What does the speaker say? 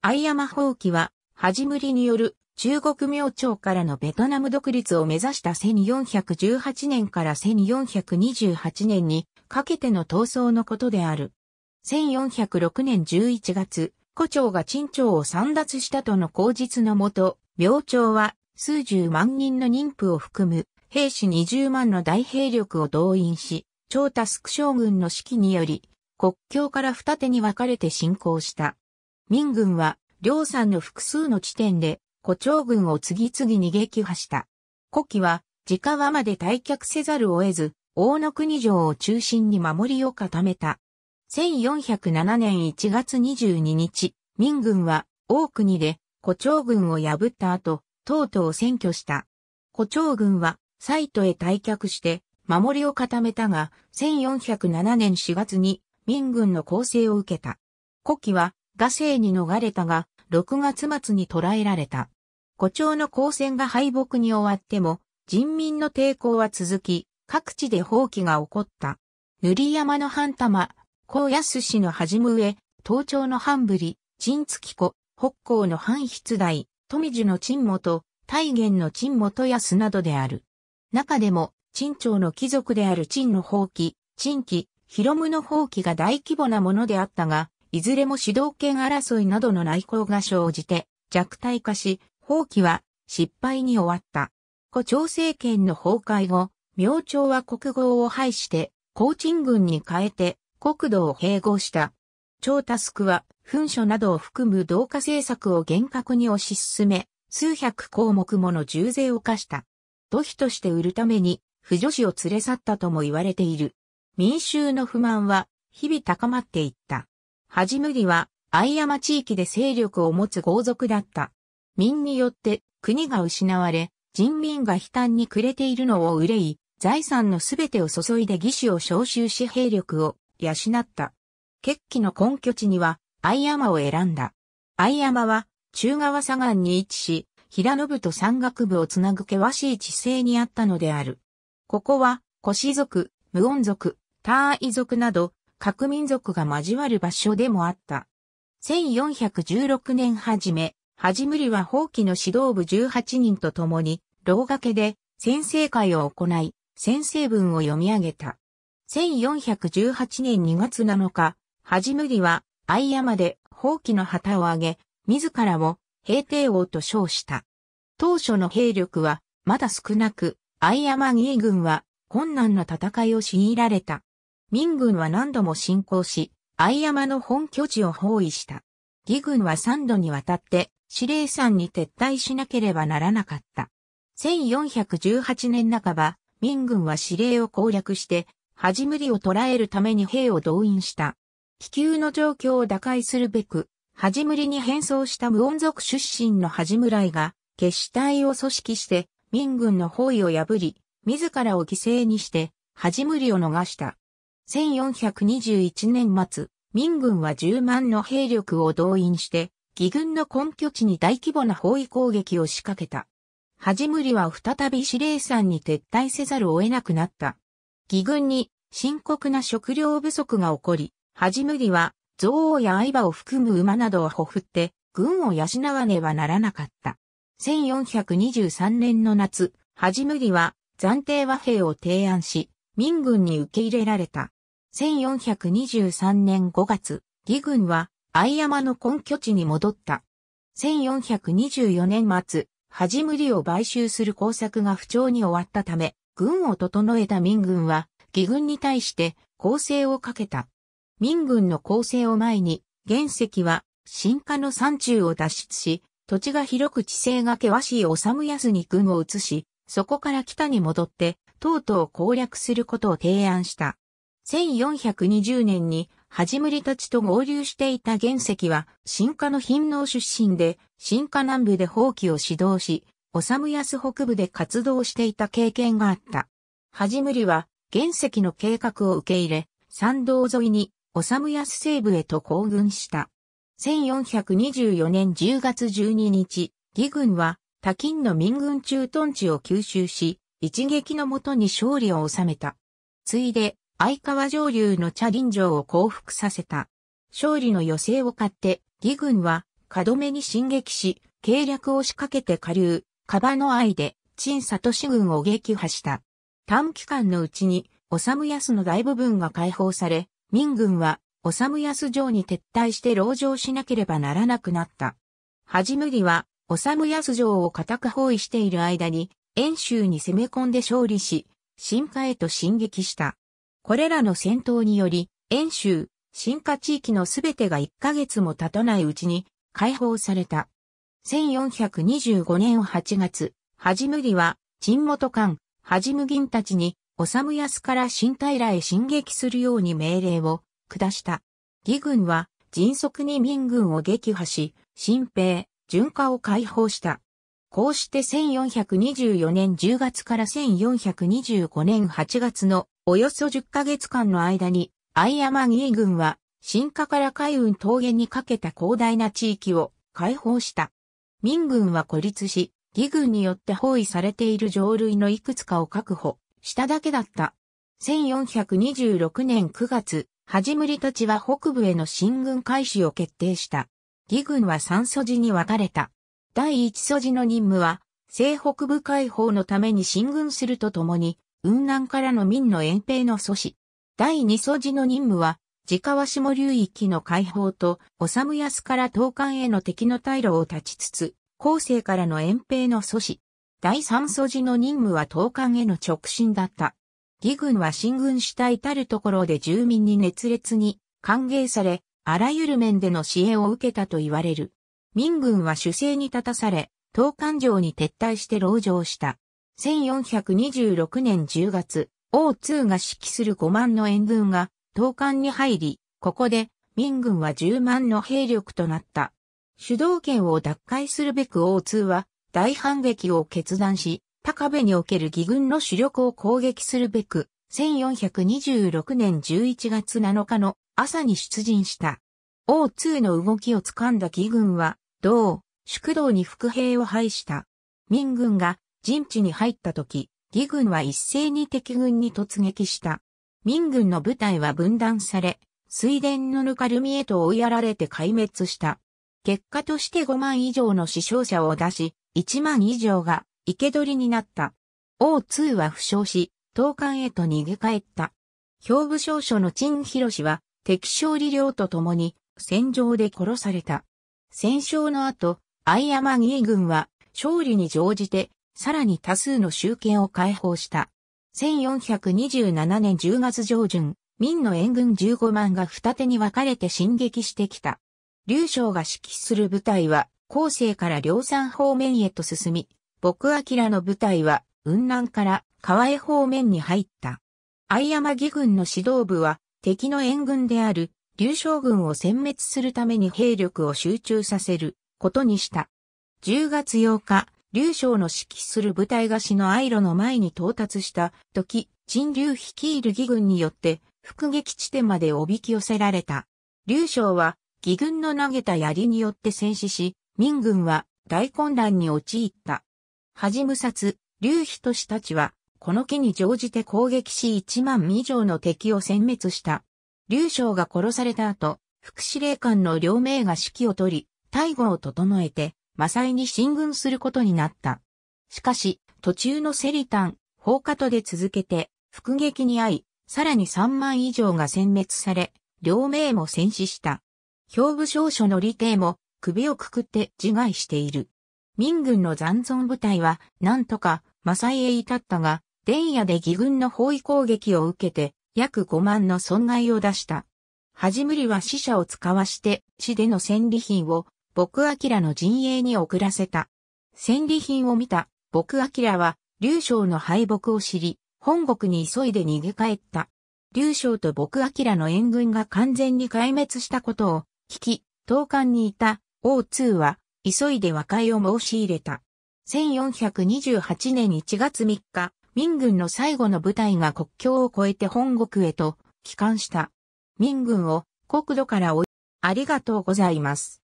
ア山放棄は、始むりによる中国明朝からのベトナム独立を目指した1418年から1428年にかけての闘争のことである。1406年11月、古朝が陳朝を散脱したとの口実のもと、明朝は数十万人の妊婦を含む兵士20万の大兵力を動員し、長多スク将軍の指揮により、国境から二手に分かれて進行した。民軍は、両山の複数の地点で、胡蝶軍を次々に撃破した。古希は、直和まで退却せざるを得ず、大野国城を中心に守りを固めた。1407年1月22日、民軍は、大国で、胡蝶軍を破った後、とうとう占拠した。胡蝶軍は、サイトへ退却して、守りを固めたが、1407年4月に民軍の攻勢を受けた。古希はが生に逃れたが、6月末に捕らえられた。胡蝶の交戦が敗北に終わっても、人民の抵抗は続き、各地で放棄が起こった。塗山の半玉、高安氏のはじむ上、東朝の半ぶり、陳月子、北高の半筆大、富樹の陳元、大元の陳元安などである。中でも、陳朝の貴族である陳の放棄、陳期、広夢の放棄が大規模なものであったが、いずれも主導権争いなどの内向が生じて弱体化し、放棄は失敗に終わった。胡朝政権の崩壊後、明朝は国号を廃して、高鎮軍に変えて国土を併合した。超タスクは、文書などを含む同化政策を厳格に推し進め、数百項目もの重税を課した。土費として売るために、不女子を連れ去ったとも言われている。民衆の不満は、日々高まっていった。はじむりは、愛山地域で勢力を持つ豪族だった。民によって国が失われ、人民が悲嘆に暮れているのを憂い、財産のすべてを注いで義手を召集し兵力を養った。決起の根拠地には、愛山を選んだ。愛山は、中川左岸に位置し、平野部と山岳部をつなぐ険しい地勢にあったのである。ここは、古氏族、無音族、ターイ族など、各民族が交わる場所でもあった。1416年初め、はじむりは法規の指導部18人と共に、牢掛けで先生会を行い、先生文を読み上げた。1418年2月7日、はじむりは、相山で法規の旗を上げ、自らを平定王と称した。当初の兵力はまだ少なく、マ山義軍は困難な戦いを強いられた。明軍は何度も侵攻し、藍山の本拠地を包囲した。義軍は3度にわたって司令山に撤退しなければならなかった。1418年半ば、明軍は司令を攻略して、始無理を捕らえるために兵を動員した。気球の状況を打開するべく、始無理に変装した無音族出身の始村来が、決死隊を組織して、明軍の包囲を破り、自らを犠牲にして、始無理を逃した。1421年末、民軍は10万の兵力を動員して、義軍の根拠地に大規模な包囲攻撃を仕掛けた。はじむりは再び司令山に撤退せざるを得なくなった。義軍に深刻な食料不足が起こり、はじむりは象王や相場を含む馬などをほふって、軍を養わねばならなかった。1423年の夏、はじむりは暫定和平を提案し、民軍に受け入れられた。1423年5月、義軍は相山の根拠地に戻った。1424年末、じむりを買収する工作が不調に終わったため、軍を整えた民軍は、義軍に対して攻勢をかけた。民軍の攻勢を前に、原石は、新化の山中を脱出し、土地が広く地勢が険しい治安に軍を移し、そこから北に戻って、とうとう攻略することを提案した。1420年に始むりたちと合流していた原石は、新化の貧農出身で、新化南部で放棄を指導し、おさむやす北部で活動していた経験があった。始むりは、原石の計画を受け入れ、参道沿いに、おさむやす西部へと行軍した。1424年10月12日、義軍は、他金の民軍駐屯地を吸収し、一撃のもとに勝利を収めた。ついで、相川上流の茶林城を降伏させた。勝利の余勢を買って、義軍は、門目に進撃し、計略を仕掛けて下流、カバの愛で、陳里志軍を撃破した。短期間のうちに、おさむやすの大部分が解放され、民軍は、おさむやす城に撤退して籠城しなければならなくなった。はじむりは、おさむやす城を固く包囲している間に、遠州に攻め込んで勝利し、新化へと進撃した。これらの戦闘により、遠州、新化地域のすべてが1ヶ月も経たないうちに解放された。1425年8月、はじむぎは、沈元官、はじむ銀たちに、おさむやすから新平へ進撃するように命令を下した。義軍は、迅速に民軍を撃破し、新兵、巡化を解放した。こうして1424年10月から1425年8月のおよそ10ヶ月間の間に、相山義ー軍は、新華から海運峠にかけた広大な地域を解放した。民軍は孤立し、義軍によって包囲されている上類のいくつかを確保しただけだった。1426年9月、はじむりたちは北部への進軍開始を決定した。義軍は三素寺に分かれた。第一素地の任務は、西北部解放のために進軍するとともに、雲南からの民の遠兵の阻止。第二掃除の任務は、自川下流域の解放と、やすから東関への敵の退路を断ちつつ、後世からの遠兵の阻止。第三素地の任務は東関への直進だった。義軍は進軍した至るところで住民に熱烈に歓迎され、あらゆる面での支援を受けたと言われる。民軍は守勢に立たされ、東関城に撤退して籠城した。1426年10月、O2 が指揮する5万の援軍が、東艦に入り、ここで、民軍は10万の兵力となった。主導権を奪回するべく O2 は、大反撃を決断し、高部における義軍の主力を攻撃するべく、1426年11月7日の朝に出陣した。O2 の動きを掴んだ義軍は、同、宿道に副兵を配した。民軍が陣地に入った時、義軍は一斉に敵軍に突撃した。民軍の部隊は分断され、水田のぬかるみへと追いやられて壊滅した。結果として5万以上の死傷者を出し、1万以上が生け捕りになった。王通は負傷し、東艦へと逃げ帰った。兵部少将の陳広氏は敵将利領と共に戦場で殺された。戦勝の後、相山義軍は勝利に乗じてさらに多数の集権を解放した。1427年10月上旬、民の援軍15万が二手に分かれて進撃してきた。劉将が指揮する部隊は、後世から両山方面へと進み、僕明の部隊は、雲南から河江方面に入った。相山義軍の指導部は、敵の援軍である、劉将軍を殲滅するために兵力を集中させることにした。10月8日、劉将の指揮する部隊が死のアイロの前に到達した時、陳劉率いる義軍によって、伏撃地点までおびき寄せられた。劉将は、義軍の投げた槍によって戦死し、民軍は大混乱に陥った。恥無殺、劉と志たちは、この機に乗じて攻撃し1万以上の敵を殲滅した。劉将が殺された後、副司令官の両名が指揮を取り、大軍を整えて、マサイに進軍することになった。しかし、途中のセリタン、放火とで続けて、復撃に遭い、さらに3万以上が殲滅され、両名も戦死した。兵部少書の李帝も首をくくって自害している。民軍の残存部隊は、なんとか、マサイへ至ったが、電夜で義軍の包囲攻撃を受けて、約5万の損害を出した。はじむりは死者を使わして、死での戦利品を僕ラの陣営に送らせた。戦利品を見た、僕ラは、劉将の敗北を知り、本国に急いで逃げ帰った。劉将と僕ラの援軍が完全に壊滅したことを、聞き、東艦にいた、王2は、急いで和解を申し入れた。1428年1月3日、民軍の最後の部隊が国境を越えて本国へと帰還した。民軍を国土から追い、ありがとうございます。